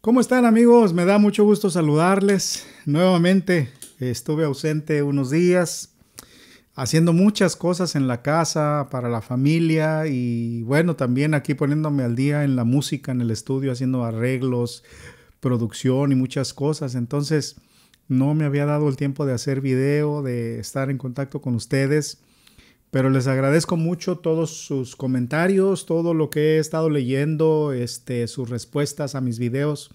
¿Cómo están amigos? Me da mucho gusto saludarles nuevamente. Estuve ausente unos días haciendo muchas cosas en la casa, para la familia y bueno, también aquí poniéndome al día en la música, en el estudio, haciendo arreglos, producción y muchas cosas. Entonces, no me había dado el tiempo de hacer video, de estar en contacto con ustedes. Pero les agradezco mucho todos sus comentarios, todo lo que he estado leyendo, este, sus respuestas a mis videos.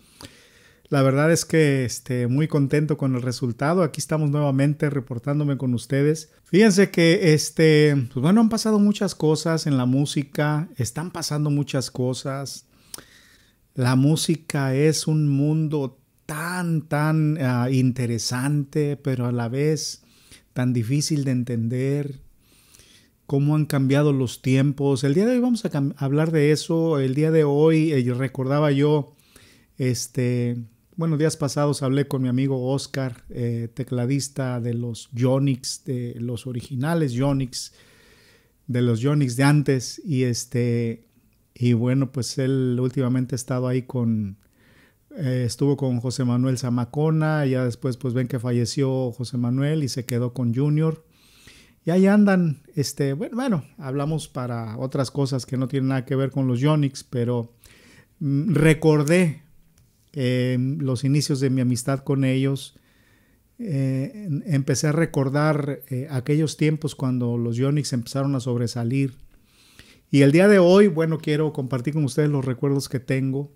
La verdad es que este, muy contento con el resultado. Aquí estamos nuevamente reportándome con ustedes. Fíjense que, este, pues bueno, han pasado muchas cosas en la música, están pasando muchas cosas. La música es un mundo tan, tan ah, interesante, pero a la vez tan difícil de entender cómo han cambiado los tiempos. El día de hoy vamos a hablar de eso. El día de hoy eh, recordaba yo, este, bueno, días pasados hablé con mi amigo Oscar, eh, tecladista de los Yonix, de los originales Yonix, de los Yonix de antes. Y este, y bueno, pues él últimamente ha estado ahí con, eh, estuvo con José Manuel Zamacona, ya después pues ven que falleció José Manuel y se quedó con Junior. Y ahí andan, este, bueno, hablamos para otras cosas que no tienen nada que ver con los Yonix, pero mm, recordé eh, los inicios de mi amistad con ellos. Eh, em, empecé a recordar eh, aquellos tiempos cuando los Yonix empezaron a sobresalir. Y el día de hoy, bueno, quiero compartir con ustedes los recuerdos que tengo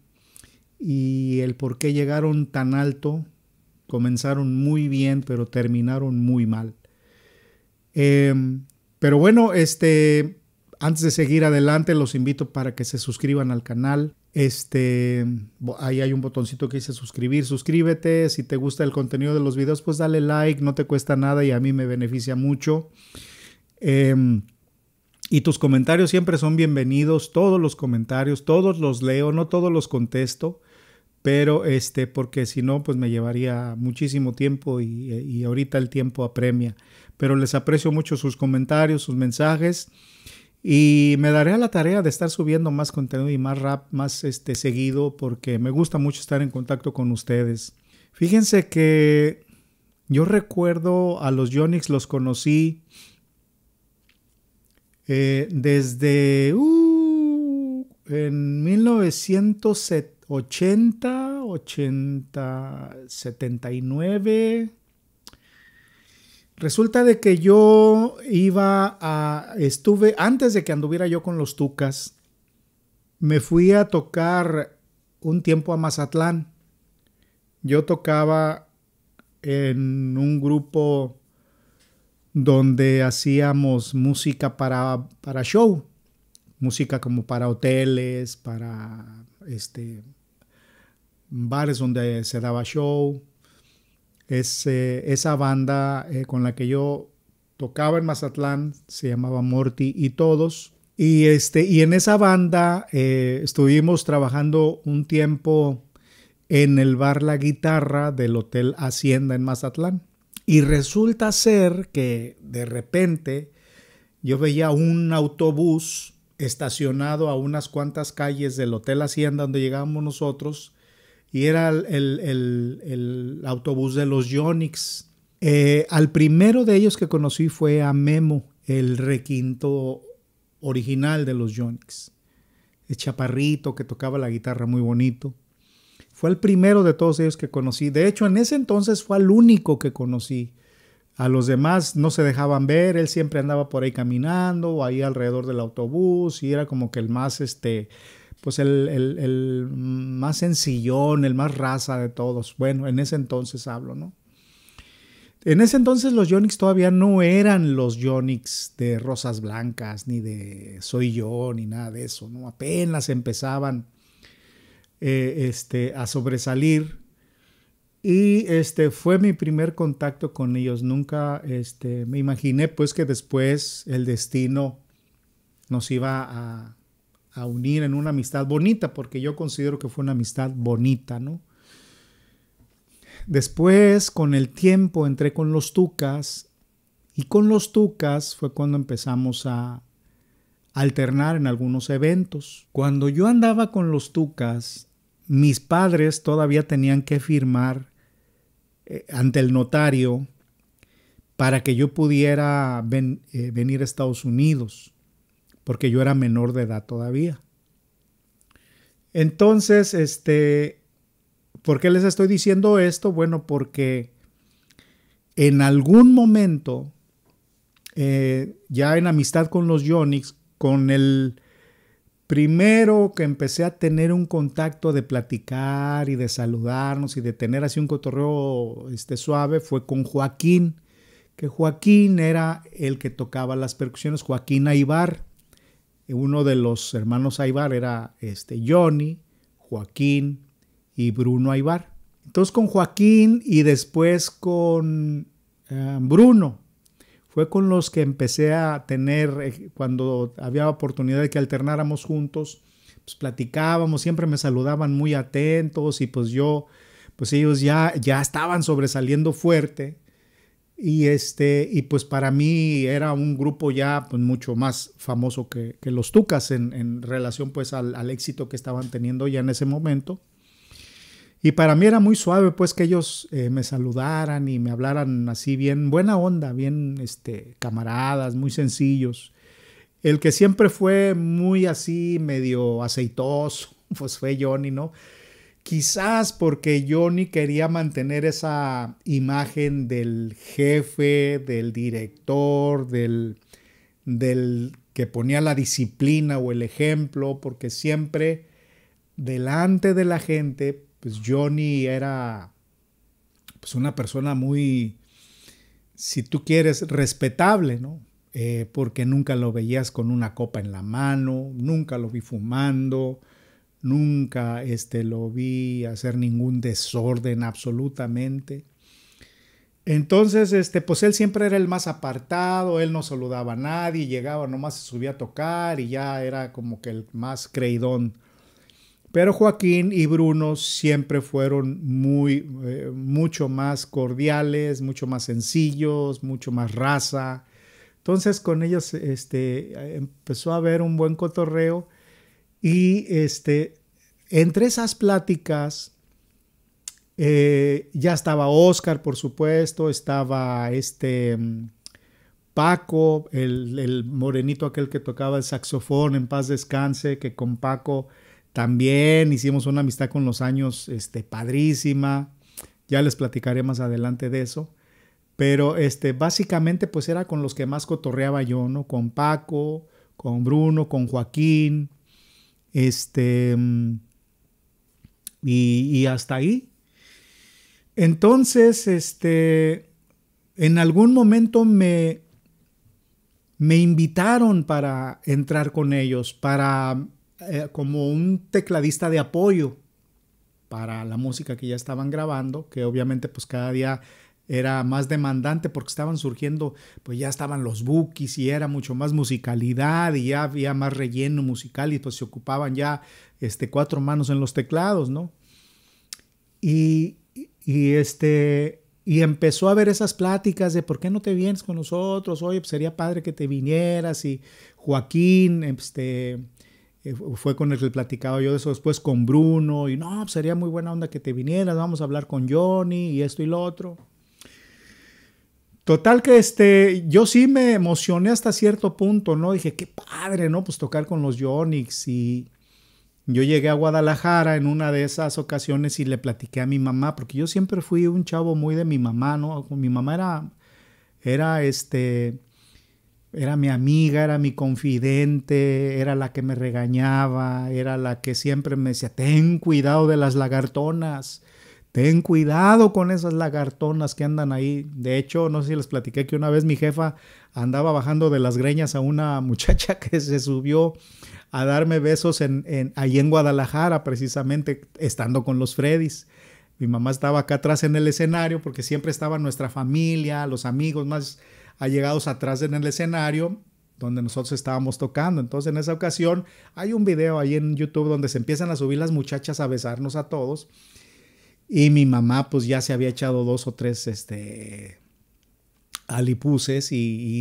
y el por qué llegaron tan alto. Comenzaron muy bien, pero terminaron muy mal. Em, pero bueno, este, antes de seguir adelante, los invito para que se suscriban al canal. Este, ahí hay un botoncito que dice suscribir, suscríbete. Si te gusta el contenido de los videos, pues dale like, no te cuesta nada y a mí me beneficia mucho. Em, y tus comentarios siempre son bienvenidos, todos los comentarios, todos los leo, no todos los contesto, pero este, porque si no, pues me llevaría muchísimo tiempo y, y ahorita el tiempo apremia pero les aprecio mucho sus comentarios, sus mensajes y me daré a la tarea de estar subiendo más contenido y más rap más este seguido porque me gusta mucho estar en contacto con ustedes. Fíjense que yo recuerdo a los Yonix los conocí eh, desde uh, en 1980, 80, 79 Resulta de que yo iba a, estuve, antes de que anduviera yo con los Tucas, me fui a tocar un tiempo a Mazatlán. Yo tocaba en un grupo donde hacíamos música para, para show, música como para hoteles, para este, bares donde se daba show, es, eh, esa banda eh, con la que yo tocaba en Mazatlán, se llamaba Morty y Todos. Y, este, y en esa banda eh, estuvimos trabajando un tiempo en el bar La Guitarra del Hotel Hacienda en Mazatlán. Y resulta ser que de repente yo veía un autobús estacionado a unas cuantas calles del Hotel Hacienda donde llegábamos nosotros y era el, autobús de los Yonix. Eh, al primero de ellos que conocí fue a Memo, el requinto original de los Yonix. El chaparrito que tocaba la guitarra muy bonito. Fue el primero de todos ellos que conocí. De hecho, en ese entonces fue el único que conocí. A los demás no se dejaban ver, él siempre andaba por ahí caminando, ahí alrededor del autobús, y era como que el más este pues el, más sencillón, el más raza de todos. Bueno, en ese entonces hablo, ¿no? En ese entonces los Yonix todavía no eran los Yonix de Rosas Blancas, ni de Soy Yo, ni nada de eso, ¿no? Apenas empezaban eh, este, a sobresalir. Y este fue mi primer contacto con ellos. Nunca este, me imaginé pues que después el destino nos iba a, a unir en una amistad bonita, porque yo considero que fue una amistad bonita, ¿no? Después, con el tiempo, entré con los Tucas y con los Tucas fue cuando empezamos a alternar en algunos eventos. Cuando yo andaba con los Tucas, mis padres todavía tenían que firmar eh, ante el notario para que yo pudiera eh, venir a Estados Unidos porque yo era menor de edad todavía. Entonces, este, ¿por qué les estoy diciendo esto? Bueno, porque en algún momento, eh, ya en amistad con los Yonix, con el primero que empecé a tener un contacto de platicar y de saludarnos y de tener así un cotorreo este, suave, fue con Joaquín, que Joaquín era el que tocaba las percusiones, Joaquín Aibar. Uno de los hermanos Aibar era este, Johnny, Joaquín y Bruno Aibar. Entonces con Joaquín y después con eh, Bruno fue con los que empecé a tener, eh, cuando había oportunidad de que alternáramos juntos, pues platicábamos, siempre me saludaban muy atentos y pues yo, pues ellos ya, ya estaban sobresaliendo fuerte y, este, y pues para mí era un grupo ya pues mucho más famoso que, los Tucas en, relación pues al, éxito que estaban teniendo ya en ese momento. Y para mí era muy suave pues que ellos eh, me saludaran y me hablaran así bien, buena onda, bien este, camaradas, muy sencillos. El que siempre fue muy así medio aceitoso, pues fue Johnny, ¿no? Quizás porque Johnny quería mantener esa imagen del jefe, del director, del, que ponía la disciplina o el ejemplo, porque siempre delante de la gente, pues Johnny era pues, una persona muy, si tú quieres, respetable, ¿no? Eh, porque nunca lo veías con una copa en la mano, nunca lo vi fumando, nunca este, lo vi hacer ningún desorden absolutamente. Entonces, este, pues él siempre era el más apartado, él no saludaba a nadie, llegaba nomás, se subía a tocar y ya era como que el más creidón. Pero Joaquín y Bruno siempre fueron muy, eh, mucho más cordiales, mucho más sencillos, mucho más raza. Entonces con ellos este, empezó a haber un buen cotorreo y este, entre esas pláticas eh, ya estaba Oscar, por supuesto, estaba este mm, Paco, el, morenito aquel que tocaba el saxofón en paz descanse, que con Paco también hicimos una amistad con los años este, padrísima. Ya les platicaré más adelante de eso. Pero este, básicamente pues era con los que más cotorreaba yo, ¿no? Con Paco, con Bruno, con Joaquín, este... Mm, y, hasta ahí. Entonces, este, en algún momento me, me invitaron para entrar con ellos, para eh, como un tecladista de apoyo para la música que ya estaban grabando, que obviamente pues cada día era más demandante porque estaban surgiendo, pues ya estaban los bookies y era mucho más musicalidad y ya había más relleno musical y pues se ocupaban ya este, cuatro manos en los teclados, ¿no? Y, este, y empezó a ver esas pláticas de por qué no te vienes con nosotros, oye, pues, sería padre que te vinieras. Y Joaquín, este, eh, fue con el que platicaba yo de eso después con Bruno, y no, pues, sería muy buena onda que te vinieras, vamos a hablar con Johnny y esto y lo otro. Total que este, yo sí me emocioné hasta cierto punto, ¿no? Dije, qué padre, ¿no? Pues tocar con los Yonix y, yo llegué a Guadalajara en una de esas ocasiones y le platiqué a mi mamá, porque yo siempre fui un chavo muy de mi mamá, ¿no? Mi mamá era, era este, era mi amiga, era mi confidente, era la que me regañaba, era la que siempre me decía, ten cuidado de las lagartonas, Ten cuidado con esas lagartonas que andan ahí. De hecho, no sé si les platiqué que una vez mi jefa andaba bajando de las greñas a una muchacha que se subió a darme besos en, ahí en Guadalajara, precisamente estando con los Freddys. Mi mamá estaba acá atrás en el escenario porque siempre estaba nuestra familia, los amigos más allegados atrás en el escenario donde nosotros estábamos tocando. Entonces en esa ocasión hay un video ahí en YouTube donde se empiezan a subir las muchachas a besarnos a todos y mi mamá pues ya se había echado dos o tres este, alipuses y,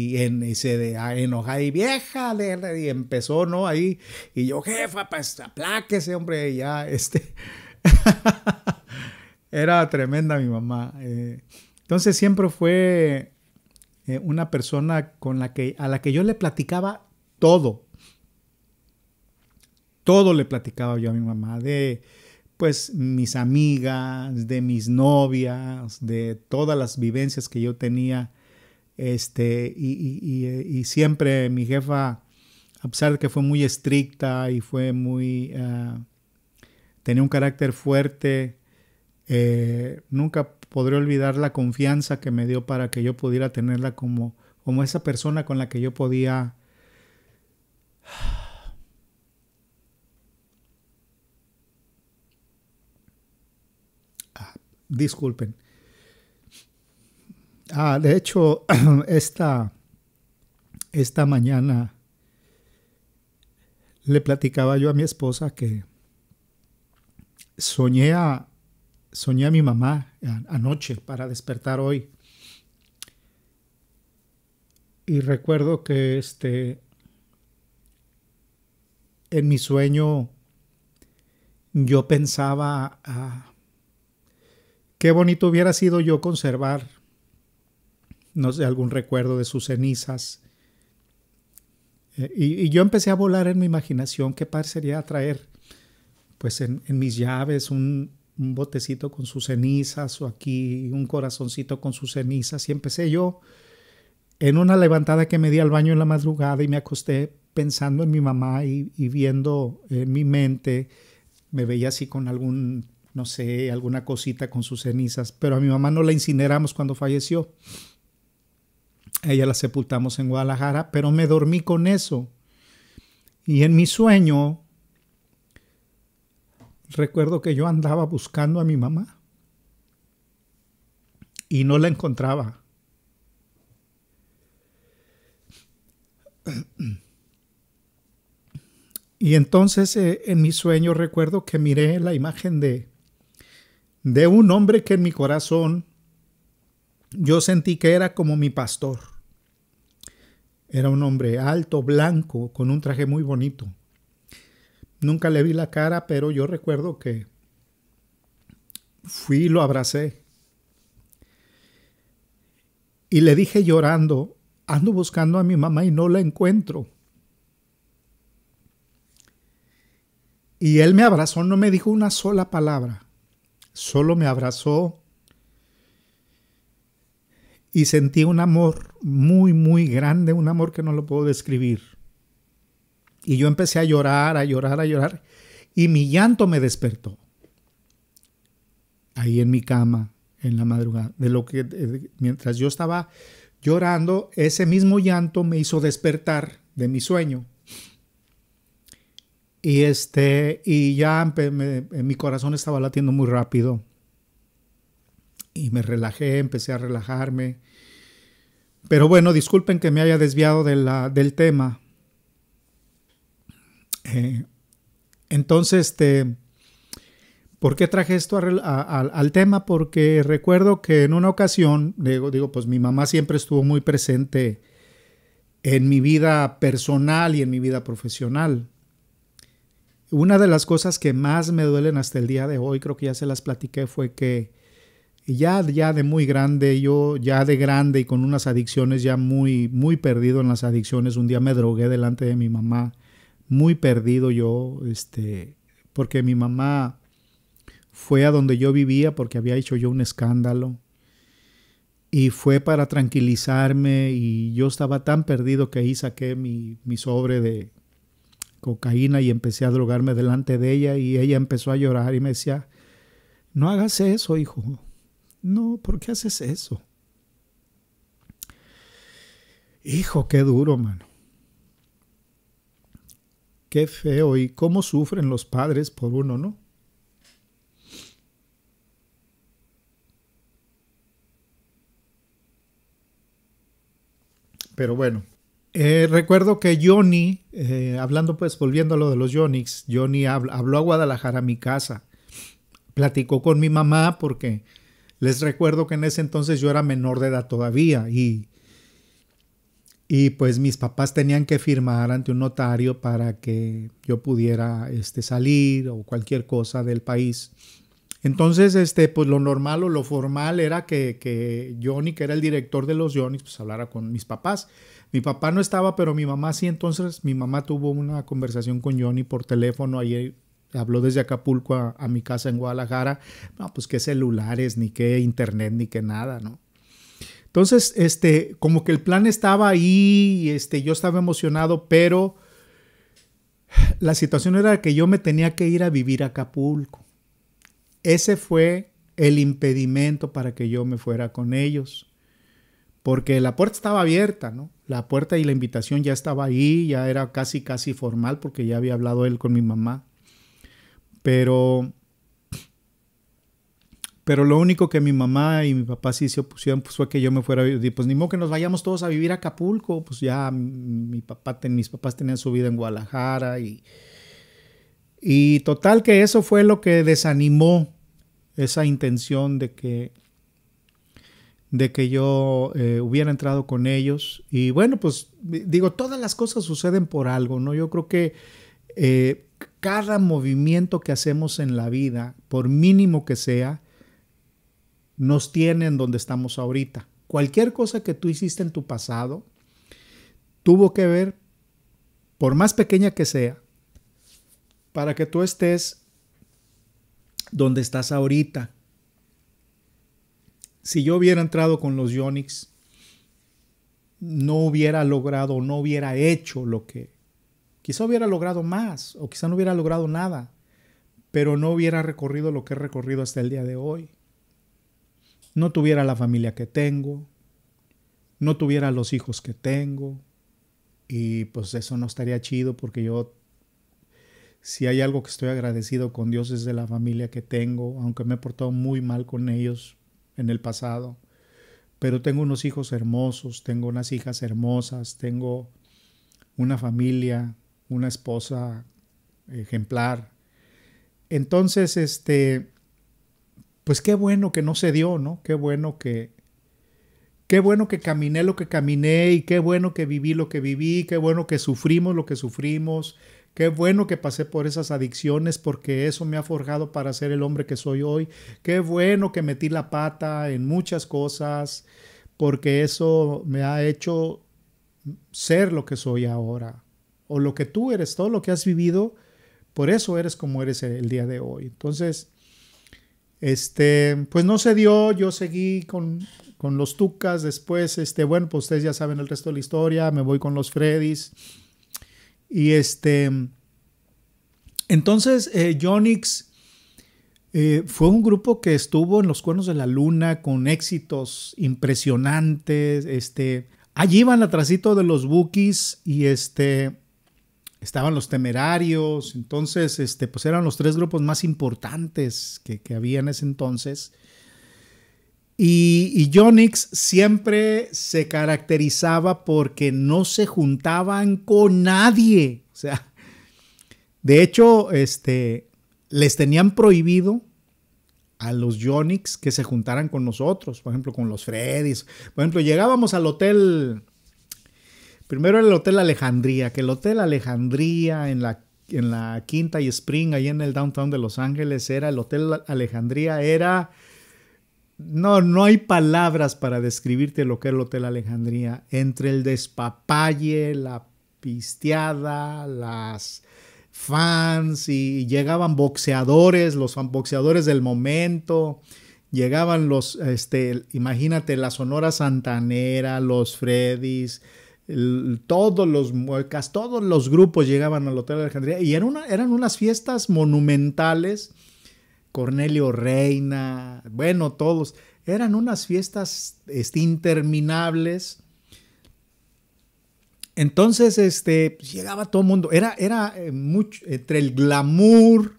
y, en, se ah, enojada y vieja y empezó, ¿no? Ahí y yo, jefa, pues este, ese hombre, ya, este. Era tremenda mi mamá. Eh. entonces siempre fue eh, una persona con la que, a la que yo le platicaba todo. Todo le platicaba yo a mi mamá de pues mis amigas, de mis novias, de todas las vivencias que yo tenía. Este, y, y, y, siempre mi jefa, a pesar de que fue muy estricta y fue muy... Ah, tenía un carácter fuerte, eh, nunca podré olvidar la confianza que me dio para que yo pudiera tenerla como, como esa persona con la que yo podía Disculpen. Ah, de hecho, esta, esta mañana le platicaba yo a mi esposa que soñé a, soñé a mi mamá anoche para despertar hoy. Y recuerdo que este en mi sueño yo pensaba a Qué bonito hubiera sido yo conservar, no sé, algún recuerdo de sus cenizas. Eh, y, yo empecé a volar en mi imaginación qué par sería traer, pues en, mis llaves, un, botecito con sus cenizas o aquí un corazoncito con sus cenizas. Y empecé yo en una levantada que me di al baño en la madrugada y me acosté pensando en mi mamá y, y viendo en mi mente, me veía así con algún no sé, alguna cosita con sus cenizas. Pero a mi mamá no la incineramos cuando falleció. ella la sepultamos en Guadalajara, pero me dormí con eso. Y en mi sueño, recuerdo que yo andaba buscando a mi mamá y no la encontraba. Y entonces eh, en mi sueño recuerdo que miré la imagen de, de un hombre que en mi corazón yo sentí que era como mi pastor. Era un hombre alto, blanco, con un traje muy bonito. Nunca le vi la cara, pero yo recuerdo que fui y lo abracé. Y le dije llorando, ando buscando a mi mamá y no la encuentro. Y él me abrazó, no me dijo una sola palabra solo me abrazó y sentí un amor muy, muy grande, un amor que no lo puedo describir. Y yo empecé a llorar, a llorar, a llorar, y mi llanto me despertó. Ahí en mi cama, en la madrugada, de lo que mientras yo estaba llorando, ese mismo llanto me hizo despertar de mi sueño. Y, este, y ya mi corazón estaba latiendo muy rápido. Y me relajé, empecé a relajarme. Pero bueno, disculpen que me haya desviado del tema. Eh, entonces, este, ¿por qué traje esto al tema? Porque recuerdo que en una ocasión, digo, digo, pues mi mamá siempre estuvo muy presente en mi vida personal y en mi vida profesional. Una de las cosas que más me duelen hasta el día de hoy, creo que ya se las platiqué, fue que ya, ya de muy grande, yo ya de grande y con unas adicciones ya muy, muy perdido en las adicciones, un día me drogué delante de mi mamá, muy perdido yo, este, porque mi mamá fue a donde yo vivía porque había hecho yo un escándalo y fue para tranquilizarme y yo estaba tan perdido que ahí saqué mi, mi sobre de, cocaína y empecé a drogarme delante de ella y ella empezó a llorar y me decía, no hagas eso, hijo. No, ¿por qué haces eso? Hijo, qué duro, mano. Qué feo y cómo sufren los padres por uno, ¿no? Pero bueno, eh, recuerdo que Johnny, eh, hablando pues, volviendo a lo de los Yonix, Johnny habló, a Guadalajara, a mi casa. Platicó con mi mamá porque les recuerdo que en ese entonces yo era menor de edad todavía y, y pues mis papás tenían que firmar ante un notario para que yo pudiera este, salir o cualquier cosa del país. Entonces, este, pues lo normal o lo formal era que, que Johnny, que era el director de los Yonix, pues hablara con mis papás. Mi papá no estaba, pero mi mamá sí. Entonces mi mamá tuvo una conversación con Johnny por teléfono ayer. Habló desde Acapulco a, mi casa en Guadalajara. No, pues qué celulares, ni qué internet, ni qué nada, ¿no? Entonces, este, como que el plan estaba ahí, este, yo estaba emocionado, pero la situación era que yo me tenía que ir a vivir a Acapulco. Ese fue el impedimento para que yo me fuera con ellos, porque la puerta estaba abierta, ¿no? la puerta y la invitación ya estaba ahí, ya era casi, casi formal porque ya había hablado él con mi mamá. Pero, pero lo único que mi mamá y mi papá sí se opusieron pues, fue que yo me fuera a vivir. Pues ni modo que nos vayamos todos a vivir a Acapulco. Pues ya mi papá, mis papás tenían su vida en Guadalajara y, y total que eso fue lo que desanimó esa intención de que de que yo eh, hubiera entrado con ellos. Y bueno, pues digo, todas las cosas suceden por algo, ¿no? Yo creo que eh, cada movimiento que hacemos en la vida, por mínimo que sea, nos tiene en donde estamos ahorita. Cualquier cosa que tú hiciste en tu pasado tuvo que ver, por más pequeña que sea, para que tú estés donde estás ahorita si yo hubiera entrado con los Yonix, no hubiera logrado, no hubiera hecho lo que... Quizá hubiera logrado más o quizá no hubiera logrado nada, pero no hubiera recorrido lo que he recorrido hasta el día de hoy. No tuviera la familia que tengo, no tuviera los hijos que tengo, y pues eso no estaría chido porque yo, si hay algo que estoy agradecido con Dios es de la familia que tengo, aunque me he portado muy mal con ellos, en el pasado, pero tengo unos hijos hermosos, tengo unas hijas hermosas, tengo una familia, una esposa ejemplar. Entonces, este, pues qué bueno que no se dio, ¿no? Qué bueno que, qué bueno que caminé lo que caminé y qué bueno que viví lo que viví, qué bueno que sufrimos lo que sufrimos, Qué bueno que pasé por esas adicciones porque eso me ha forjado para ser el hombre que soy hoy. Qué bueno que metí la pata en muchas cosas porque eso me ha hecho ser lo que soy ahora. O lo que tú eres, todo lo que has vivido, por eso eres como eres el día de hoy. Entonces, este, pues no se dio, yo seguí con, con los Tucas, después, este, bueno, pues ustedes ya saben el resto de la historia, me voy con los Freddys y este, entonces, eh, Yonix eh, fue un grupo que estuvo en los cuernos de la luna con éxitos impresionantes. Este, allí iban atrásito de los bookies y este, estaban los temerarios. Entonces, este, pues eran los tres grupos más importantes que había en ese entonces. Y, Yonix siempre se caracterizaba porque no se juntaban con nadie. O sea, de hecho, este, les tenían prohibido a los Yonix que se juntaran con nosotros, por ejemplo, con los Freddy's. Por ejemplo, llegábamos al hotel, primero el Hotel Alejandría, que el Hotel Alejandría en la, en la Quinta y Spring, ahí en el downtown de Los Ángeles, era el Hotel Alejandría, era no, no hay palabras para describirte lo que es el Hotel Alejandría. Entre el despapalle, la pisteada, las fans y llegaban boxeadores, los boxeadores del momento. Llegaban los, este, imagínate, la Sonora Santanera, los Freddys, todos los muecas, todos los grupos llegaban al Hotel Alejandría y eran unas fiestas monumentales Cornelio Reina, bueno, todos. Eran unas fiestas este, interminables. Entonces, este, pues, llegaba todo el mundo. Era, era eh, mucho, entre el glamour,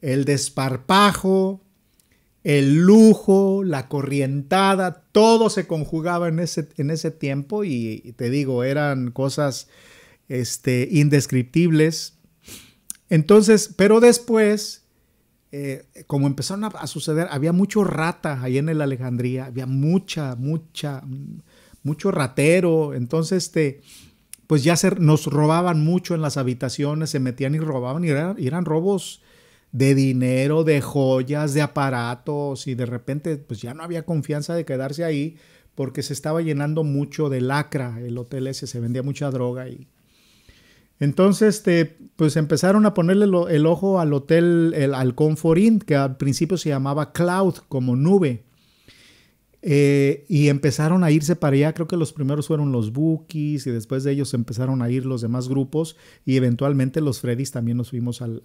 el desparpajo, el lujo, la corrientada, todo se conjugaba en ese, en ese tiempo y, y, te digo, eran cosas este, indescriptibles. Entonces, pero después eh, como empezaron a, suceder, había mucho rata ahí en la Alejandría, había mucha, mucha, mucho ratero. Entonces, este, pues ya nos robaban mucho en las habitaciones, se metían y robaban y eran, robos de dinero, de joyas, de aparatos y de repente pues ya no había confianza de quedarse ahí porque se estaba llenando mucho de lacra el hotel ese, se vendía mucha droga y entonces, este, pues empezaron a ponerle el ojo al hotel, el, al Comfort que al principio se llamaba Cloud, como nube. Eh, y empezaron a irse para allá. Creo que los primeros fueron los Bookies y después de ellos empezaron a ir los demás grupos y eventualmente los Freddys también nos fuimos al...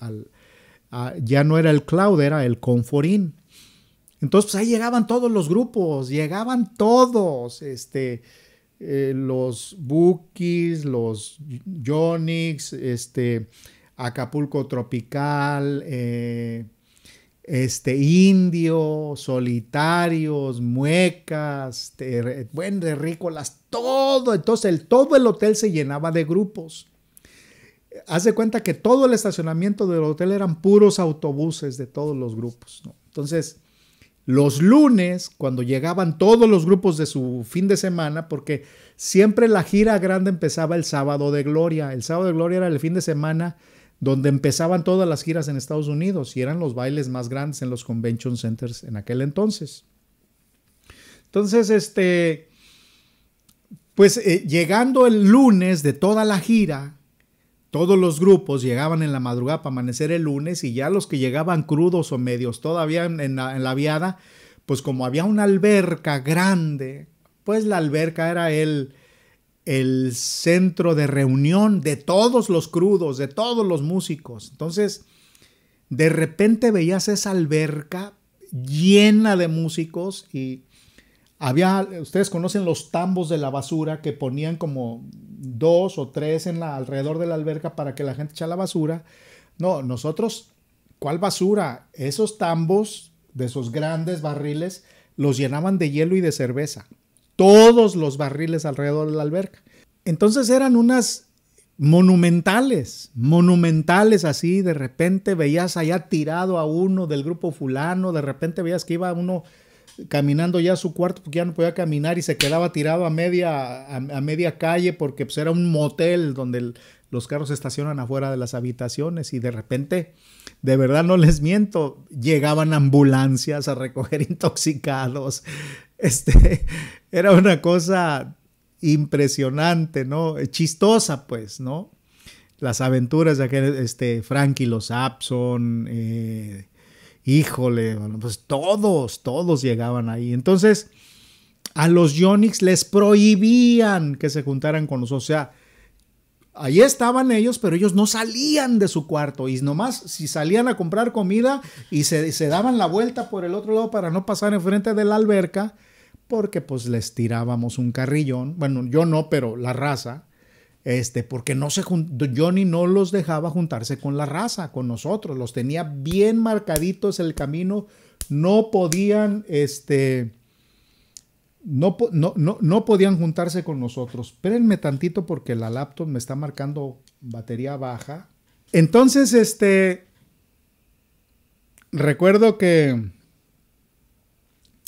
ya no era el Cloud, era el Comfort Entonces, pues ahí llegaban todos los grupos, llegaban todos, este... Eh, los Bookies, los Yonix, este, Acapulco Tropical, eh, este, Indio, Solitarios, Muecas, Buen de Rícolas, todo. Entonces, el, todo el hotel se llenaba de grupos. Hace cuenta que todo el estacionamiento del hotel eran puros autobuses de todos los grupos. Entonces, los lunes, cuando llegaban todos los grupos de su fin de semana, porque siempre la gira grande empezaba el sábado de gloria. El sábado de gloria era el fin de semana donde empezaban todas las giras en Estados Unidos y eran los bailes más grandes en los convention centers en aquel entonces. Entonces, este, pues eh, llegando el lunes de toda la gira, todos los grupos llegaban en la madrugada para amanecer el lunes y ya los que llegaban crudos o medios todavía en la, viada, pues como había una alberca grande, pues la alberca era el, el centro de reunión de todos los crudos, de todos los músicos. Entonces, de repente veías esa alberca llena de músicos y había, ustedes conocen los tambos de la basura que ponían como dos o tres en alrededor de la alberca para que la gente echa la basura. No, nosotros, ¿cuál basura? Esos tambos de esos grandes barriles los llenaban de hielo y de cerveza. Todos los barriles alrededor de la alberca. Entonces eran unas monumentales, monumentales así, de repente veías allá tirado a uno del grupo fulano, de repente veías que iba uno caminando ya a su cuarto porque ya no podía caminar y se quedaba tirado a media, a, media calle porque pues, era un motel donde los carros estacionan afuera de las habitaciones y de repente, de verdad no les miento, llegaban ambulancias a recoger intoxicados. Este, era una cosa impresionante, ¿no? Chistosa, pues, ¿no? Las aventuras de aquel, este, y Los Abson, híjole, pues todos, todos llegaban ahí. Entonces, a los Yonix les prohibían que se juntaran con nosotros. O sea, ahí estaban ellos, pero ellos no salían de su cuarto. Y nomás si salían a comprar comida y se, se daban la vuelta por el otro lado para no pasar enfrente de la alberca, porque pues les tirábamos un carrillón. Bueno, yo no, pero la raza. Este, porque no se Johnny no los dejaba juntarse con la raza, con nosotros, los tenía bien marcaditos el camino, no podían, este, no, no, no podían juntarse con nosotros. Espérenme tantito porque la laptop me está marcando batería baja. Entonces, este, recuerdo que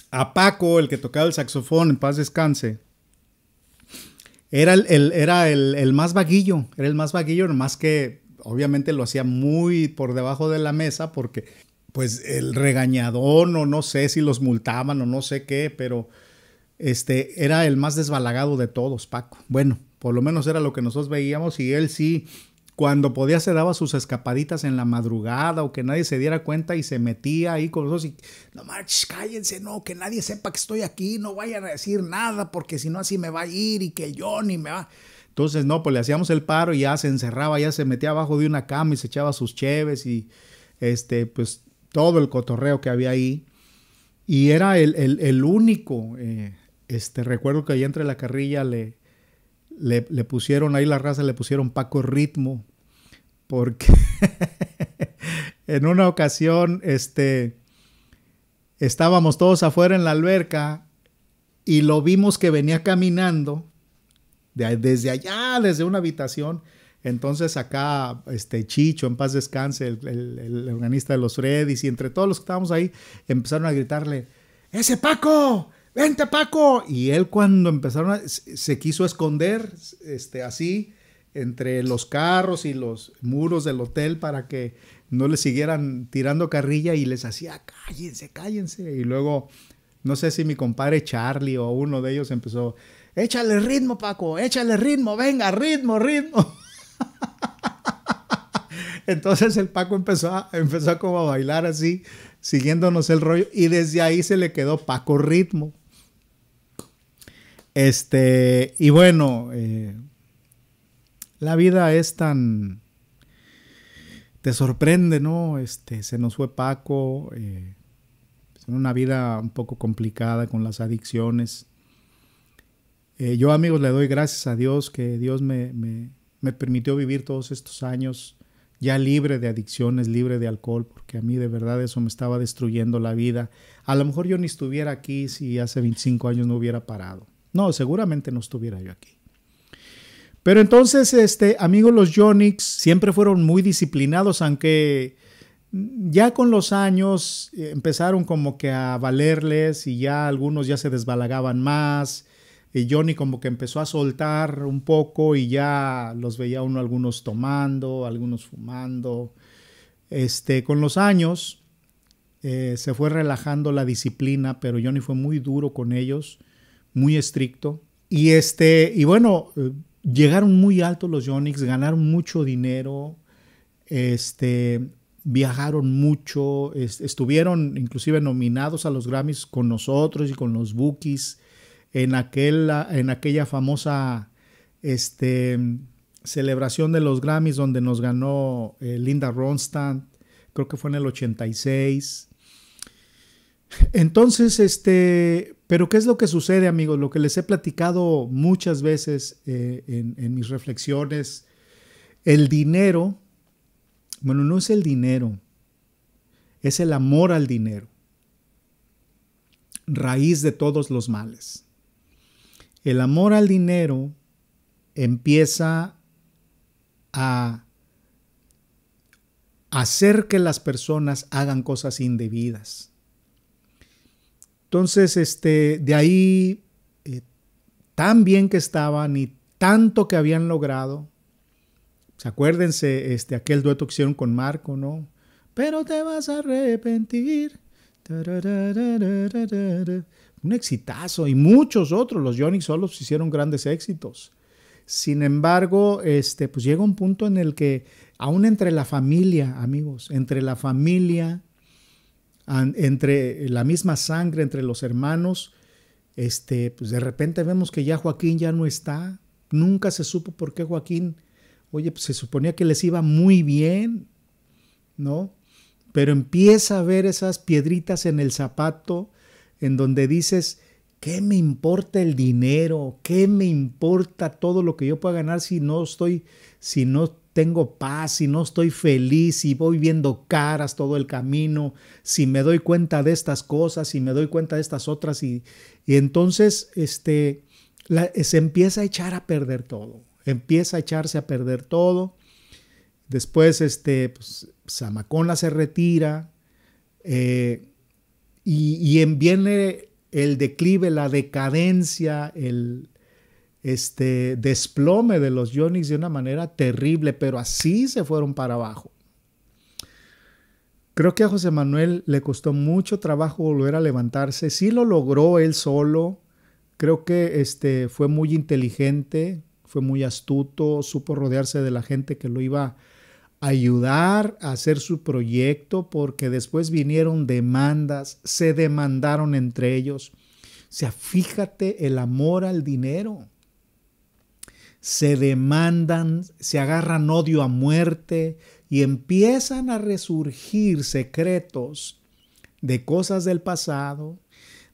a Paco, el que tocaba el saxofón, en paz descanse, era el, era el, más vaguillo, era el más vaguillo, más que obviamente lo hacía muy por debajo de la mesa porque pues el regañadón o no sé si los multaban o no sé qué, pero este era el más desbalagado de todos, Paco. Bueno, por lo menos era lo que nosotros veíamos y él sí cuando podía se daba sus escapaditas en la madrugada o que nadie se diera cuenta y se metía ahí con los y no marches, cállense, no, que nadie sepa que estoy aquí, no vayan a decir nada porque si no así me va a ir y que yo ni me va. Entonces, no, pues le hacíamos el paro y ya se encerraba, ya se metía abajo de una cama y se echaba sus cheves y este, pues todo el cotorreo que había ahí. Y era el, el, único, eh, este, recuerdo que ahí entre la carrilla le, le, pusieron ahí la raza, le pusieron Paco Ritmo, porque en una ocasión este, estábamos todos afuera en la alberca y lo vimos que venía caminando desde allá, desde una habitación. Entonces acá, este Chicho, en paz descanse, el, el organista de los Freddy's, y entre todos los que estábamos ahí, empezaron a gritarle, ¡Ese Paco! vente Paco. Y él cuando empezaron, se quiso esconder este, así entre los carros y los muros del hotel para que no le siguieran tirando carrilla y les hacía, cállense, cállense. Y luego, no sé si mi compadre Charlie o uno de ellos empezó, échale ritmo Paco, échale ritmo, venga, ritmo, ritmo. Entonces el Paco empezó como a bailar así, siguiéndonos el rollo, y desde ahí se le quedó Paco Ritmo. Este, y bueno, eh, la vida es tan... Te sorprende, ¿no? Este, se nos fue Paco, eh, una vida un poco complicada con las adicciones. Eh, yo, amigos, le doy gracias a Dios que Dios me, me, me, permitió vivir todos estos años ya libre de adicciones, libre de alcohol, porque a mí de verdad eso me estaba destruyendo la vida. A lo mejor yo ni estuviera aquí si hace 25 años no hubiera parado. No, seguramente no estuviera yo aquí. Pero entonces, este, amigos, los Yonix siempre fueron muy disciplinados, aunque ya con los años eh, empezaron como que a valerles y ya algunos ya se desbalagaban más. Y Johnny como que empezó a soltar un poco y ya los veía uno algunos tomando, algunos fumando. Este, con los años eh, se fue relajando la disciplina, pero Johnny fue muy duro con ellos muy estricto. Y, este, y bueno, llegaron muy altos los Yonix, ganaron mucho dinero, este, viajaron mucho, estuvieron inclusive nominados a los Grammys con nosotros y con los Bookies en, aquella en aquella famosa este, celebración de los Grammys donde nos ganó eh, Linda Ronstadt, creo que fue en el 86. Entonces, este, pero ¿qué es lo que sucede, amigos? Lo que les he platicado muchas veces eh, en mis reflexiones, el dinero, bueno, no es el dinero, es el amor al dinero, raíz de todos los males. El amor al dinero empieza a hacer que las personas hagan cosas indebidas entonces, este, de ahí, eh, tan bien que estaban y tanto que habían logrado, Se acuérdense este, aquel dueto que hicieron con Marco, ¿no? Pero te vas a arrepentir. Un exitazo y muchos otros, los Johnny solos hicieron grandes éxitos. Sin embargo, este, pues llega un punto en el que, aún entre la familia, amigos, entre la familia, entre la misma sangre, entre los hermanos, este, pues de repente vemos que ya Joaquín ya no está. Nunca se supo por qué Joaquín, oye, pues se suponía que les iba muy bien, ¿no? Pero empieza a ver esas piedritas en el zapato en donde dices, ¿qué me importa el dinero? ¿Qué me importa todo lo que yo pueda ganar si no estoy, si no tengo paz, y no estoy feliz, y voy viendo caras todo el camino, si me doy cuenta de estas cosas, si me doy cuenta de estas otras, y, entonces este, se empieza a echar a perder todo, empieza a echarse a perder todo. Después, este, pues, se retira eh, y, y viene el declive, la decadencia, el, este desplome de los Yonix de una manera terrible, pero así se fueron para abajo. Creo que a José Manuel le costó mucho trabajo volver a levantarse. Sí lo logró él solo. Creo que este, fue muy inteligente, fue muy astuto, supo rodearse de la gente que lo iba a ayudar a hacer su proyecto, porque después vinieron demandas, se demandaron entre ellos. O sea, fíjate el amor al dinero se demandan, se agarran odio a muerte y empiezan a resurgir secretos de cosas del pasado,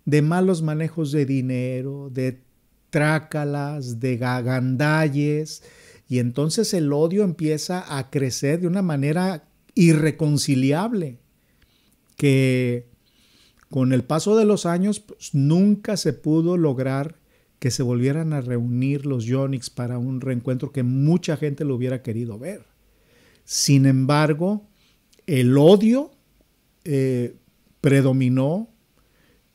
de malos manejos de dinero, de trácalas, de gagandalles, y entonces el odio empieza a crecer de una manera irreconciliable, que con el paso de los años pues, nunca se pudo lograr que se volvieran a reunir los Yonix para un reencuentro que mucha gente lo hubiera querido ver. Sin embargo, el odio eh, predominó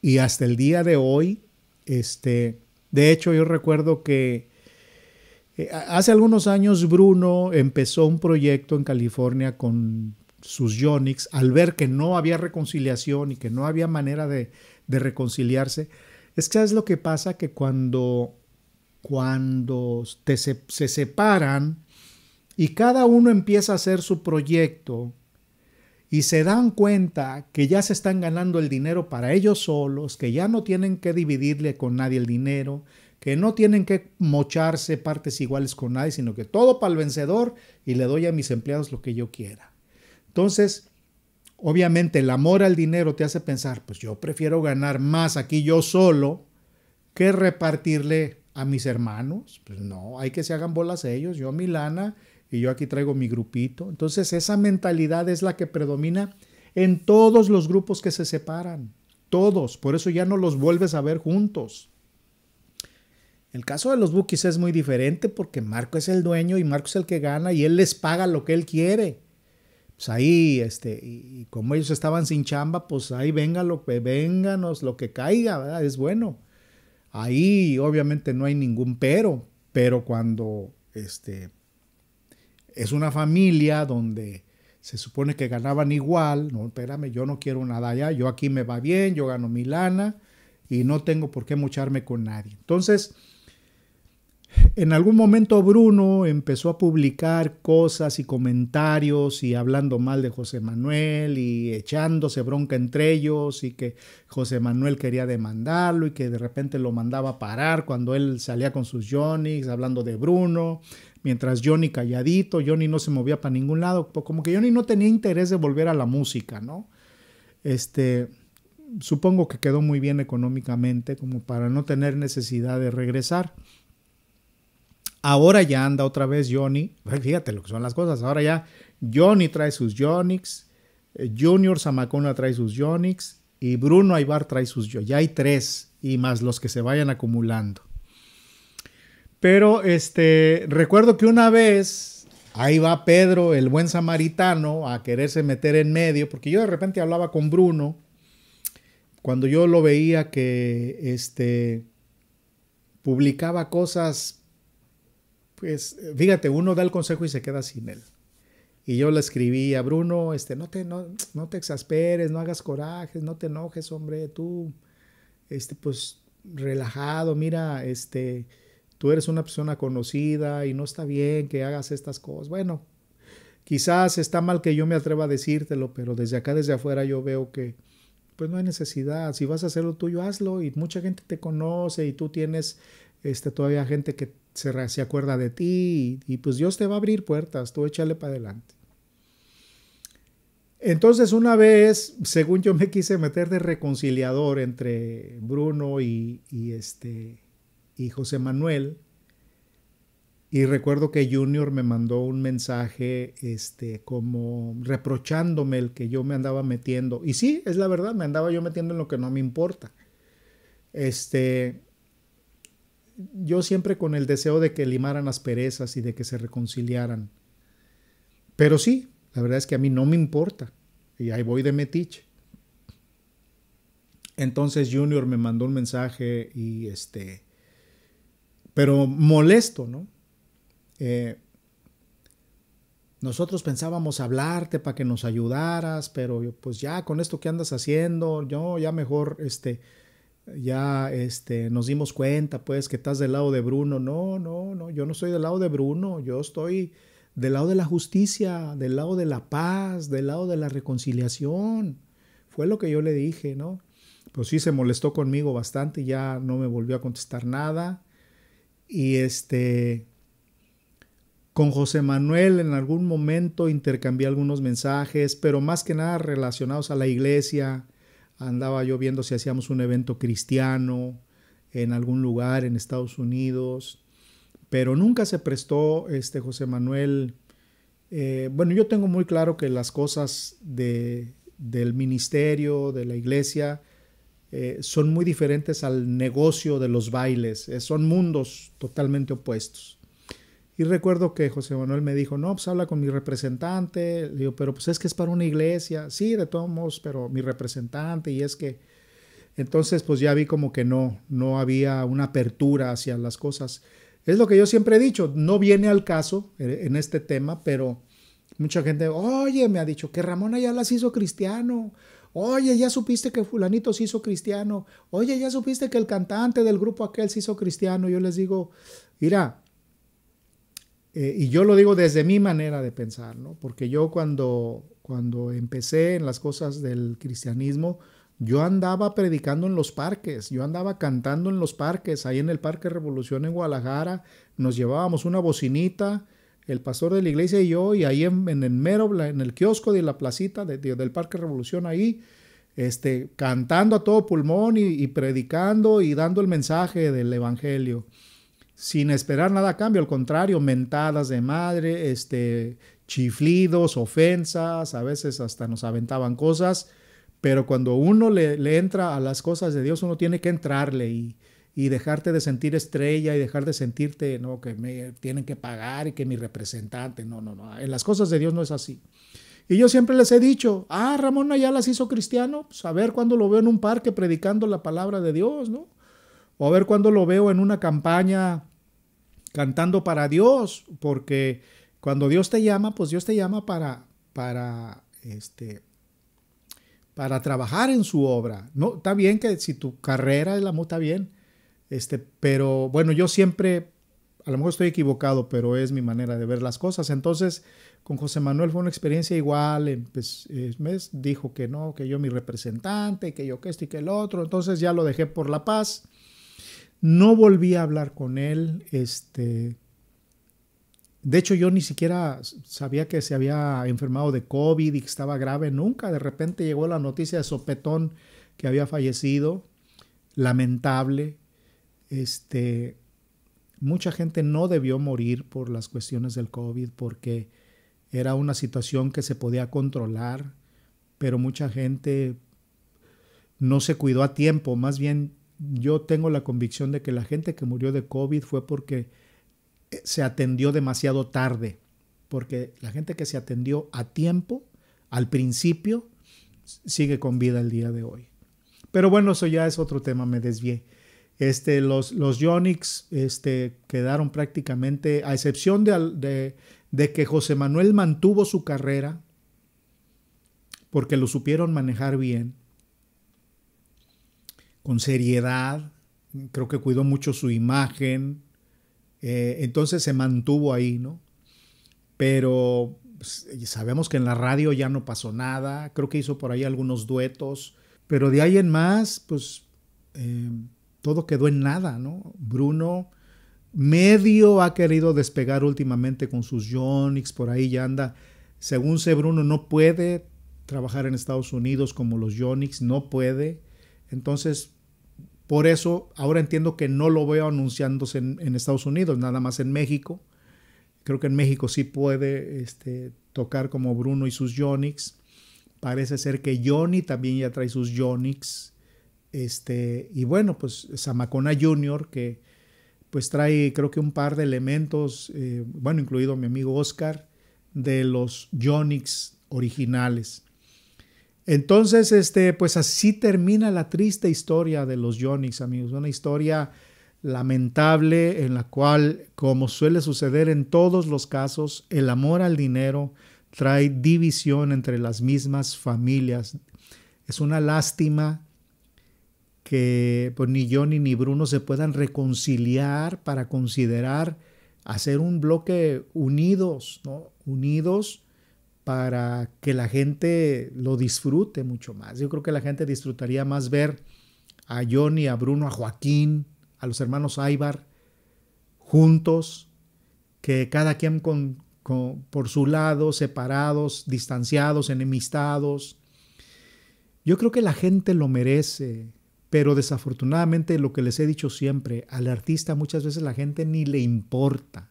y hasta el día de hoy, este, de hecho yo recuerdo que eh, hace algunos años Bruno empezó un proyecto en California con sus Yonix al ver que no había reconciliación y que no había manera de reconciliarse es que es lo que pasa que cuando, cuando se, se separan y cada uno empieza a hacer su proyecto y se dan cuenta que ya se están ganando el dinero para ellos solos, que ya no tienen que dividirle con nadie el dinero, que no tienen que mocharse partes iguales con nadie, sino que todo para el vencedor y le doy a mis empleados lo que yo quiera. Entonces, Obviamente el amor al dinero te hace pensar, pues yo prefiero ganar más aquí yo solo que repartirle a mis hermanos. Pues no, hay que se hagan bolas ellos, yo mi lana y yo aquí traigo mi grupito. Entonces esa mentalidad es la que predomina en todos los grupos que se separan, todos, por eso ya no los vuelves a ver juntos. El caso de los bookies es muy diferente porque Marco es el dueño y Marco es el que gana y él les paga lo que él quiere. Pues, ahí, este, y, como ellos estaban sin chamba, pues ahí venga lo que vénganos, lo que caiga, Es bueno. Ahí obviamente no hay ningún pero, pero cuando este, es una familia donde se supone que ganaban igual, no, espérame, yo no quiero nada allá, yo aquí me va bien, yo gano mi lana y no tengo por qué mocharme con nadie. Entonces, en algún momento Bruno empezó a publicar cosas y comentarios y hablando mal de José Manuel y echándose bronca entre ellos y que José Manuel quería demandarlo y que de repente lo mandaba a parar cuando él salía con sus Johnny's hablando de Bruno, mientras Johnny calladito, Johnny no se movía para ningún lado, como que Johnny no tenía interés de volver a la música, ¿no? Este, supongo que quedó muy bien económicamente como para no tener necesidad de regresar. Ahora ya anda otra vez Johnny. Fíjate lo que son las cosas. Ahora ya Johnny trae sus Yonix. Eh, Junior Zamacona trae sus Yonix. Y Bruno Aybar trae sus Yonix. Ya hay tres. Y más los que se vayan acumulando. Pero este, recuerdo que una vez ahí va Pedro, el buen samaritano, a quererse meter en medio. Porque yo de repente hablaba con Bruno. Cuando yo lo veía que este, publicaba cosas fíjate, uno da el consejo y se queda sin él. Y yo le escribí a Bruno, este, no te, no, te exasperes, no hagas corajes, no te enojes, hombre, tú, este, pues relajado, mira, este, tú eres una persona conocida y no está bien que hagas estas cosas. Bueno, quizás está mal que yo me atreva a decírtelo, pero desde acá, desde afuera yo veo que, pues no hay necesidad. Si vas a hacer lo tuyo, hazlo y mucha gente te conoce y tú tienes este, todavía hay gente que se, se, acuerda de ti y, pues Dios te va a abrir puertas, tú échale para adelante. Entonces una vez, según yo me quise meter de reconciliador entre Bruno y, este, y José Manuel, y recuerdo que Junior me mandó un mensaje este, como reprochándome el que yo me andaba metiendo. Y sí, es la verdad, me andaba yo metiendo en lo que no me importa. Este, yo siempre con el deseo de que limaran las perezas y de que se reconciliaran. Pero sí, la verdad es que a mí no me importa. Y ahí voy de metiche. Entonces Junior me mandó un mensaje y este, pero molesto, ¿no? Eh, nosotros pensábamos hablarte para que nos ayudaras, pero pues ya con esto que andas haciendo, yo ya mejor, este, ya este, nos dimos cuenta, pues, que estás del lado de Bruno. No, no, no, yo no soy del lado de Bruno, yo estoy del lado de la justicia, del lado de la paz, del lado de la reconciliación. Fue lo que yo le dije, ¿no? Pues sí, se molestó conmigo bastante, ya no me volvió a contestar nada. Y este, con José Manuel en algún momento intercambié algunos mensajes, pero más que nada relacionados a la iglesia, andaba yo viendo si hacíamos un evento cristiano en algún lugar en Estados Unidos, pero nunca se prestó este José Manuel. Eh, bueno, yo tengo muy claro que las cosas del ministerio, de la iglesia, eh, son muy diferentes al negocio de los bailes, eh, son mundos totalmente opuestos. Y recuerdo que José Manuel me dijo, no, pues habla con mi representante. Le digo, pero pues es que es para una iglesia. Sí, de todos modos, pero mi representante. Y es que... Entonces, pues ya vi como que no, no había una apertura hacia las cosas. Es lo que yo siempre he dicho, no viene al caso eh, en este tema, pero mucha gente, oye, me ha dicho que Ramón ya las hizo cristiano. Oye, ya supiste que fulanito se hizo cristiano. Oye, ya supiste que el cantante del grupo aquel se hizo cristiano. Yo les digo, mira, eh, y yo lo digo desde mi manera de pensar, Porque yo cuando, cuando empecé en las cosas del cristianismo, yo andaba predicando en los parques, yo andaba cantando en los parques, ahí en el Parque Revolución en Guadalajara, nos llevábamos una bocinita, el pastor de la iglesia y yo, y ahí en, el mero, en el kiosco de la placita del Parque Revolución, ahí, este, cantando a todo pulmón y, y predicando y dando el mensaje del Evangelio sin esperar nada a cambio, al contrario, mentadas de madre, este, chiflidos, ofensas, a veces hasta nos aventaban cosas, pero cuando uno le, entra a las cosas de Dios, uno tiene que entrarle y, dejarte de sentir estrella y dejar de sentirte, no, que me tienen que pagar y que mi representante, no, no, no, en las cosas de Dios no es así. Y yo siempre les he dicho, ah, Ramón ya las hizo cristiano, pues, a ver cuándo lo veo en un parque predicando la palabra de Dios, ¿no? o a ver cuando lo veo en una campaña cantando para Dios, porque cuando Dios te llama, pues Dios te llama para, para, este, para trabajar en su obra. No, está bien que si tu carrera es la está bien, este, pero bueno, yo siempre, a lo mejor estoy equivocado, pero es mi manera de ver las cosas. Entonces, con José Manuel fue una experiencia igual, pues, dijo que no, que yo mi representante, que yo que esto y que el otro, entonces ya lo dejé por la paz no volví a hablar con él. Este, de hecho, yo ni siquiera sabía que se había enfermado de COVID y que estaba grave. Nunca. De repente llegó la noticia de Sopetón que había fallecido. Lamentable. Este, mucha gente no debió morir por las cuestiones del COVID porque era una situación que se podía controlar, pero mucha gente no se cuidó a tiempo, más bien yo tengo la convicción de que la gente que murió de COVID fue porque eh, se atendió demasiado tarde, porque la gente que se atendió a tiempo, al principio, sigue con vida el día de hoy. Pero bueno, eso ya es otro tema, me desvié. Este, los, los Yonix este, quedaron prácticamente, a excepción de, de que José Manuel mantuvo su carrera, porque lo supieron manejar bien con seriedad, creo que cuidó mucho su imagen, eh, entonces se mantuvo ahí, ¿no? Pero pues, sabemos que en la radio ya no pasó nada, creo que hizo por ahí algunos duetos, pero de ahí en más, pues eh, todo quedó en nada, ¿no? Bruno medio ha querido despegar últimamente con sus Yonix, por ahí ya anda. Según sé, Bruno no puede trabajar en Estados Unidos como los Yonix, no puede. Entonces, por eso ahora entiendo que no lo veo anunciándose en, Estados Unidos, nada más en México. Creo que en México sí puede este, tocar como Bruno y sus Yonix. Parece ser que Johnny también ya trae sus Yonix. Este, y bueno, pues Samacona Junior, que pues trae creo que un par de elementos, eh, bueno, incluido mi amigo Oscar, de los Yonix originales. Entonces, este, pues así termina la triste historia de los Yonix, amigos. Una historia lamentable en la cual, como suele suceder en todos los casos, el amor al dinero trae división entre las mismas familias. Es una lástima que pues, ni Johnny ni Bruno se puedan reconciliar para considerar hacer un bloque unidos, ¿no? Unidos para que la gente lo disfrute mucho más. Yo creo que la gente disfrutaría más ver a Johnny, a Bruno, a Joaquín, a los hermanos Aybar juntos, que cada quien por su lado, separados, distanciados, enemistados. Yo creo que la gente lo merece, pero desafortunadamente lo que les he dicho siempre, al artista muchas veces la gente ni le importa.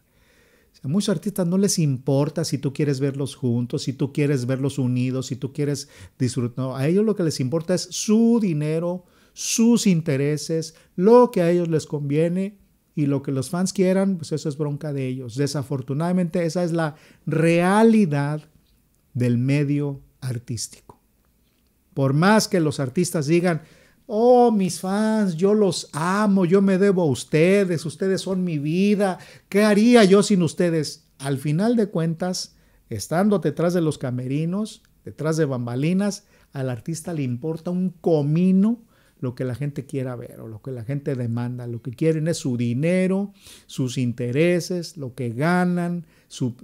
A muchos artistas no les importa si tú quieres verlos juntos, si tú quieres verlos unidos, si tú quieres disfrutar. a ellos lo que les importa es su dinero, sus intereses, lo que a ellos les conviene y lo que los fans quieran, pues eso es bronca de ellos. Desafortunadamente esa es la realidad del medio artístico. Por más que los artistas digan, Oh, mis fans, yo los amo, yo me debo a ustedes, ustedes son mi vida, ¿qué haría yo sin ustedes? Al final de cuentas, estando detrás de los camerinos, detrás de bambalinas, al artista le importa un comino lo que la gente quiera ver o lo que la gente demanda. Lo que quieren es su dinero, sus intereses, lo que ganan, su,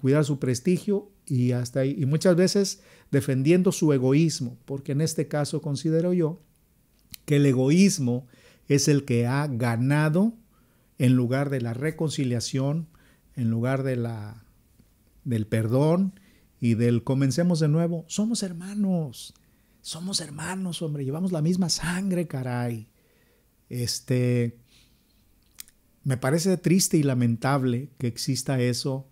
cuidar su prestigio y hasta Y muchas veces defendiendo su egoísmo, porque en este caso considero yo que el egoísmo es el que ha ganado en lugar de la reconciliación, en lugar de la, del perdón y del comencemos de nuevo. Somos hermanos, somos hermanos, hombre, llevamos la misma sangre, caray. Este, me parece triste y lamentable que exista eso,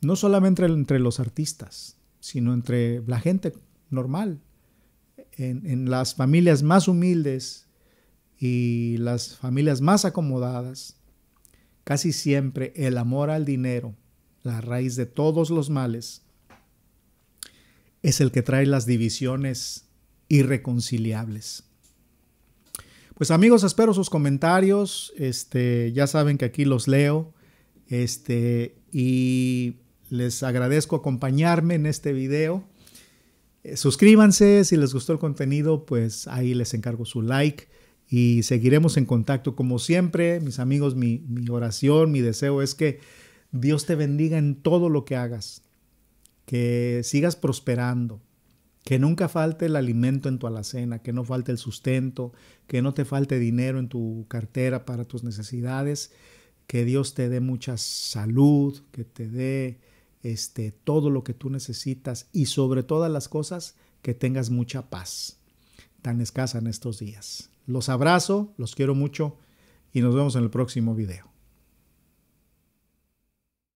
no solamente entre los artistas, sino entre la gente normal, en, las familias más humildes y las familias más acomodadas, casi siempre el amor al dinero, la raíz de todos los males, es el que trae las divisiones irreconciliables. Pues amigos, espero sus comentarios. Este, ya saben que aquí los leo. Este, y les agradezco acompañarme en este video. Eh, suscríbanse, si les gustó el contenido, pues ahí les encargo su like y seguiremos en contacto. Como siempre, mis amigos, mi, oración, mi deseo es que Dios te bendiga en todo lo que hagas, que sigas prosperando, que nunca falte el alimento en tu alacena, que no falte el sustento, que no te falte dinero en tu cartera para tus necesidades, que Dios te dé mucha salud, que te dé este, todo lo que tú necesitas y sobre todas las cosas que tengas mucha paz tan escasa en estos días. Los abrazo, los quiero mucho y nos vemos en el próximo video.